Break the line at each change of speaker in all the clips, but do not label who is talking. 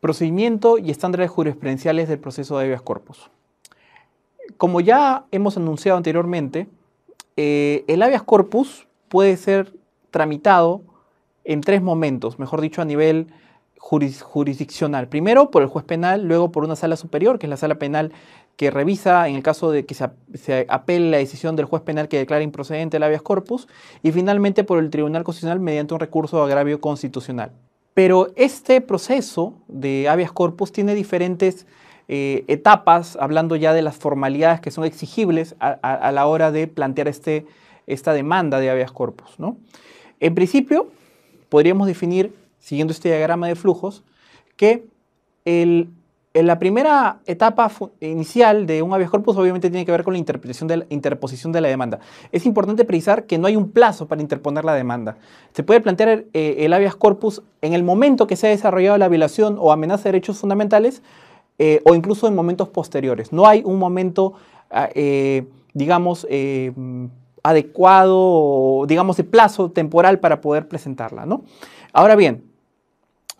Procedimiento y estándares jurisprudenciales del proceso de habeas corpus. Como ya hemos anunciado anteriormente, eh, el habeas corpus puede ser tramitado en tres momentos, mejor dicho, a nivel jurisdiccional. Primero por el juez penal, luego por una sala superior, que es la sala penal que revisa en el caso de que se, se apele la decisión del juez penal que declara improcedente el habeas corpus y finalmente por el Tribunal Constitucional mediante un recurso de agravio constitucional. Pero este proceso de habeas corpus tiene diferentes eh, etapas, hablando ya de las formalidades que son exigibles a, a la hora de plantear este, esta demanda de habeas corpus. ¿no? En principio, podríamos definir, siguiendo este diagrama de flujos, que el en la primera etapa inicial de un habeas corpus obviamente tiene que ver con la de la interposición de la demanda. Es importante precisar que no hay un plazo para interponer la demanda. Se puede plantear eh, el habeas corpus en el momento que se ha desarrollado la violación o amenaza de derechos fundamentales eh, o incluso en momentos posteriores. No hay un momento, ah, eh, digamos, adecuado, digamos, de plazo temporal para poder presentarla. ¿no? Ahora bien,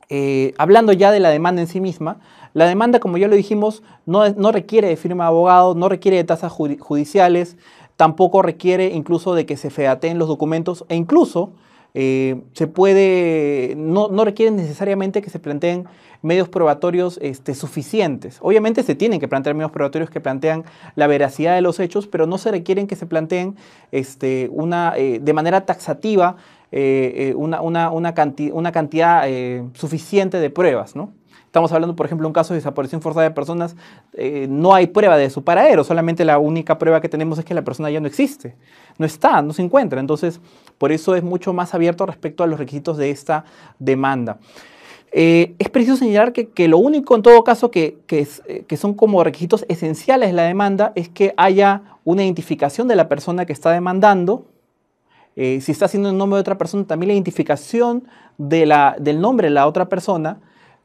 eh, hablando ya de la demanda en sí misma, la demanda, como ya lo dijimos, no, no requiere de firma de abogado, no requiere de tasas judiciales, tampoco requiere incluso de que se feateen los documentos e incluso eh, se puede, no, no requieren necesariamente que se planteen medios probatorios este, suficientes. Obviamente se tienen que plantear medios probatorios que plantean la veracidad de los hechos, pero no se requieren que se planteen este, una, eh, de manera taxativa eh, eh, una, cantidad, eh, suficiente de pruebas, ¿no? Estamos hablando, por ejemplo, de un caso de desaparición forzada de personas, no hay prueba de su paradero, solamente la única prueba que tenemos es que la persona ya no existe, no está, no se encuentra. Entonces, por eso es mucho más abierto respecto a los requisitos de esta demanda. es preciso señalar que, lo único en todo caso que, que, que, son como requisitos esenciales de la demanda es que haya una identificación de la persona que está demandando, eh, si está haciendo el nombre de otra persona, también la identificación del nombre de la otra persona,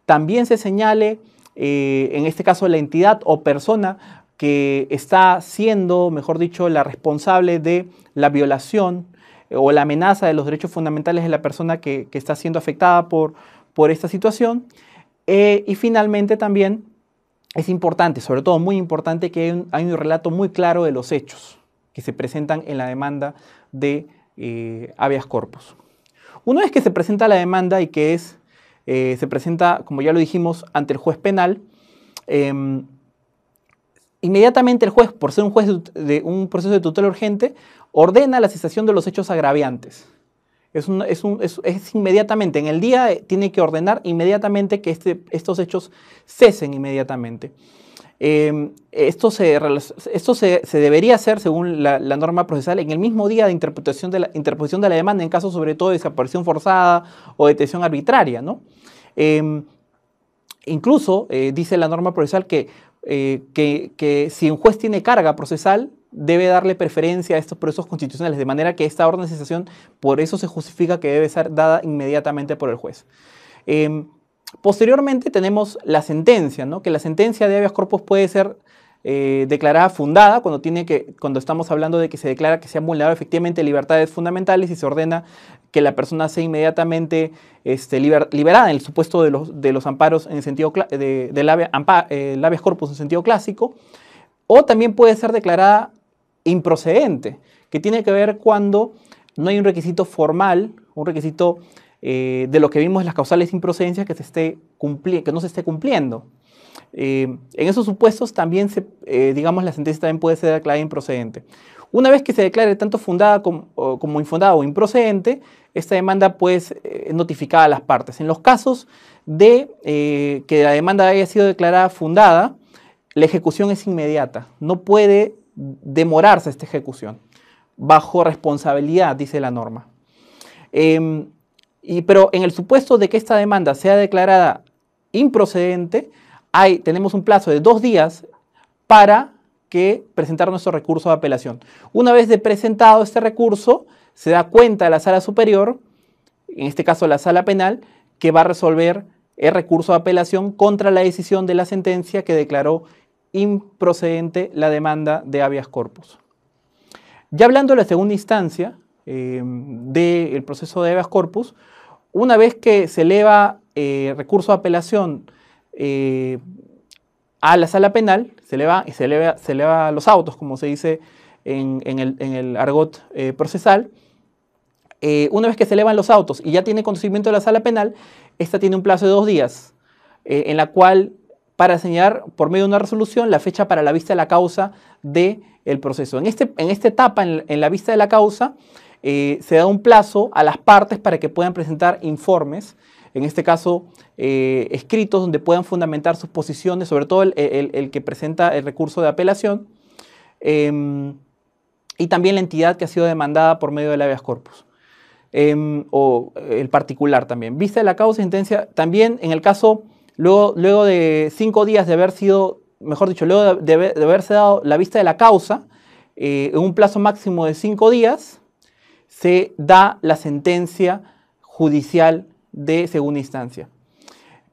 también se señale, eh, en este caso, la entidad o persona que está siendo, mejor dicho, la responsable de la violación eh, o la amenaza de los derechos fundamentales de la persona que, está siendo afectada por, esta situación. y finalmente también es importante, sobre todo muy importante, que hay hay un, relato muy claro de los hechos que se presentan en la demanda de eh, habeas corpus. Una vez que se presenta la demanda y que es, eh, se presenta, como ya lo dijimos, ante el juez penal, em, inmediatamente el juez, por ser un juez de, un proceso de tutela urgente, ordena la cesación de los hechos agraviantes. Es, inmediatamente, en el día eh, tiene que ordenar inmediatamente que este, estos hechos cesen inmediatamente. Em, esto, se, esto se, debería hacer, según la, norma procesal, en el mismo día de, interpretación de la, interposición de la demanda, en caso sobre todo de desaparición forzada o detención arbitraria. Em, incluso eh, dice la norma procesal que, eh, que, que, si un juez tiene carga procesal, debe darle preferencia a estos procesos constitucionales, de manera que esta orden de cesación, por eso se justifica que debe ser dada inmediatamente por el juez. Em, Posteriormente tenemos la sentencia, ¿no? que la sentencia de habeas corpus puede ser eh, declarada fundada cuando, tiene que, cuando estamos hablando de que se declara que se han vulnerado efectivamente libertades fundamentales y se ordena que la persona sea inmediatamente este, liberada en el supuesto de los, de los amparos en sentido del habeas corpus en sentido clásico, o también puede ser declarada improcedente, que tiene que ver cuando no hay un requisito formal, un requisito eh, de lo que vimos las causales de improcedencia que, se esté que no se esté cumpliendo. Eh, en esos supuestos también, se, eh, digamos, la sentencia también puede ser declarada improcedente. Una vez que se declare tanto fundada como, infundada o improcedente, esta demanda pues, es notificada a las partes. En los casos de que la demanda haya sido declarada fundada, la ejecución es inmediata, no puede demorarse esta ejecución, bajo responsabilidad, dice la norma. Em, pero en el supuesto de que esta demanda sea declarada improcedente, tenemos un plazo de dos días para que presentar nuestro recurso de apelación. Una vez de presentado este recurso, se da cuenta la sala superior, en este caso la sala penal, que va a resolver el recurso de apelación contra la decisión de la sentencia que declaró improcedente la demanda de habeas corpus. Ya hablando de la segunda instancia, eh, del proceso de habeas corpus, una vez que se eleva eh, recurso de apelación eh, a la sala penal, se eleva, se, se los autos, como se dice en, el, argot procesal, una vez que se elevan los autos y ya tiene conocimiento de la sala penal, esta tiene un plazo de dos días, en la cual para señalar por medio de una resolución la fecha para la vista de la causa del proceso. En, este, en esta etapa, en, la vista de la causa, eh, se da un plazo a las partes para que puedan presentar informes, en este caso eh, escritos, donde puedan fundamentar sus posiciones, sobre todo el, que presenta el recurso de apelación, em, y también la entidad que ha sido demandada por medio del habeas corpus. Em, o el particular también. Vista de la causa sentencia, también en el caso, luego, de cinco días de haber sido, mejor dicho, luego de, de haberse dado la vista de la causa, eh, en un plazo máximo de cinco días, se da la sentencia judicial de segunda instancia.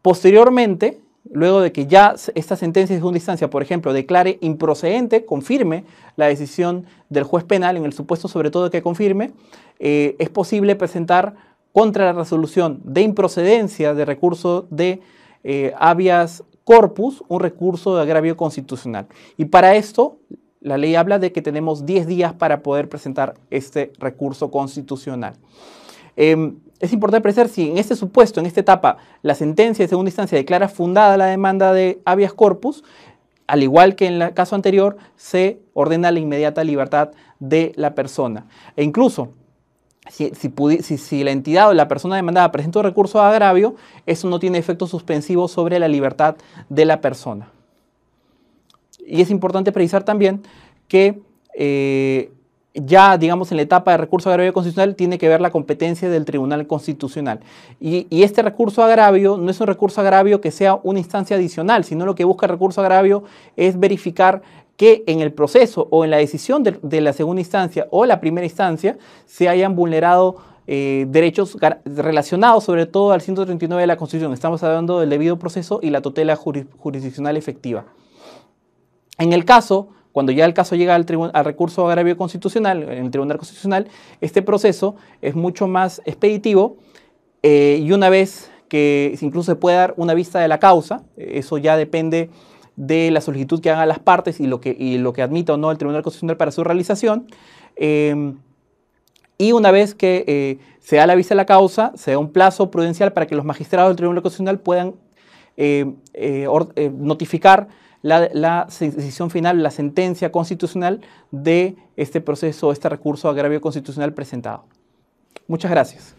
Posteriormente, luego de que ya esta sentencia de segunda instancia, por ejemplo, declare improcedente, confirme la decisión del juez penal, en el supuesto sobre todo que confirme, eh, es posible presentar contra la resolución de improcedencia de recurso de eh, habeas corpus, un recurso de agravio constitucional. Y para esto, la ley habla de que tenemos 10 días para poder presentar este recurso constitucional. Em, es importante precisar si en este supuesto, en esta etapa, la sentencia de segunda instancia declara fundada la demanda de habeas corpus, al igual que en el caso anterior, se ordena la inmediata libertad de la persona. E incluso, si, la entidad o la persona demandada presenta recurso de agravio, eso no tiene efecto suspensivo sobre la libertad de la persona y es importante precisar también que eh, ya, digamos, en la etapa de recurso agravio constitucional tiene que ver la competencia del Tribunal Constitucional. Y, este recurso agravio no es un recurso agravio que sea una instancia adicional, sino lo que busca el recurso agravio es verificar que en el proceso o en la decisión de, la segunda instancia o la primera instancia se hayan vulnerado eh, derechos relacionados sobre todo al 139 de la Constitución. Estamos hablando del debido proceso y la tutela jurisdiccional efectiva. En el caso, cuando ya el caso llega al, al recurso agravio constitucional, en el Tribunal Constitucional, este proceso es mucho más expeditivo eh, y una vez que incluso se puede dar una vista de la causa, eso ya depende de la solicitud que hagan las partes y lo que, lo que admita o no el Tribunal Constitucional para su realización. Em, y una vez que eh, se da la vista de la causa, se da un plazo prudencial para que los magistrados del Tribunal Constitucional puedan eh, notificar la, decisión final, la sentencia constitucional de este proceso, este recurso agravio constitucional presentado. Muchas gracias.